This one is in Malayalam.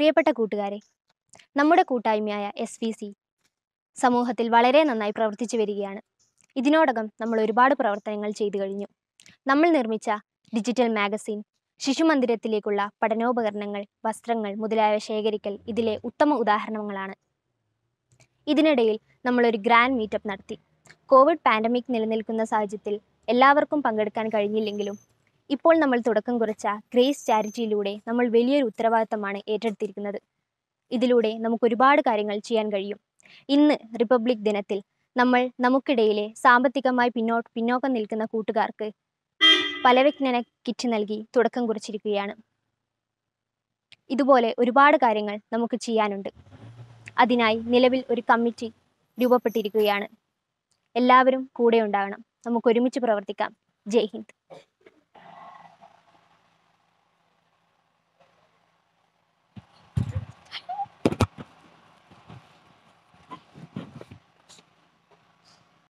പ്രിയപ്പെട്ട കൂട്ടുകാരെ നമ്മുടെ കൂട്ടായ്മയായ എസ് വി സി സമൂഹത്തിൽ വളരെ നന്നായി പ്രവർത്തിച്ചു വരികയാണ് ഇതിനോടകം നമ്മൾ ഒരുപാട് പ്രവർത്തനങ്ങൾ ചെയ്തു കഴിഞ്ഞു നമ്മൾ നിർമ്മിച്ച ഡിജിറ്റൽ മാഗസിൻ ശിശുമന്ദിരത്തിലേക്കുള്ള പഠനോപകരണങ്ങൾ വസ്ത്രങ്ങൾ മുതലായവ ശേഖരിക്കൽ ഇതിലെ ഉത്തമ ഉദാഹരണങ്ങളാണ് ഇതിനിടയിൽ നമ്മളൊരു ഗ്രാൻഡ് മീറ്റപ്പ് നടത്തി കോവിഡ് പാൻഡമിക് നിലനിൽക്കുന്ന സാഹചര്യത്തിൽ എല്ലാവർക്കും പങ്കെടുക്കാൻ കഴിഞ്ഞില്ലെങ്കിലും ഇപ്പോൾ നമ്മൾ തുടക്കം കുറിച്ച ഗ്രേസ് ചാരിറ്റിയിലൂടെ നമ്മൾ വലിയൊരു ഉത്തരവാദിത്തമാണ് ഏറ്റെടുത്തിരിക്കുന്നത് ഇതിലൂടെ നമുക്ക് ഒരുപാട് കാര്യങ്ങൾ ചെയ്യാൻ കഴിയും ഇന്ന് റിപ്പബ്ലിക് ദിനത്തിൽ നമ്മൾ നമുക്കിടയിലെ സാമ്പത്തികമായി പിന്നോ പിന്നോക്കം നിൽക്കുന്ന കൂട്ടുകാർക്ക് പലവ്യജ്ഞന കിറ്റ് നൽകി തുടക്കം കുറിച്ചിരിക്കുകയാണ് ഇതുപോലെ ഒരുപാട് കാര്യങ്ങൾ നമുക്ക് ചെയ്യാനുണ്ട് അതിനായി നിലവിൽ ഒരു കമ്മിറ്റി രൂപപ്പെട്ടിരിക്കുകയാണ് എല്ലാവരും കൂടെ ഉണ്ടാകണം നമുക്ക് ഒരുമിച്ച് പ്രവർത്തിക്കാം ജയ് ഹിന്ദ്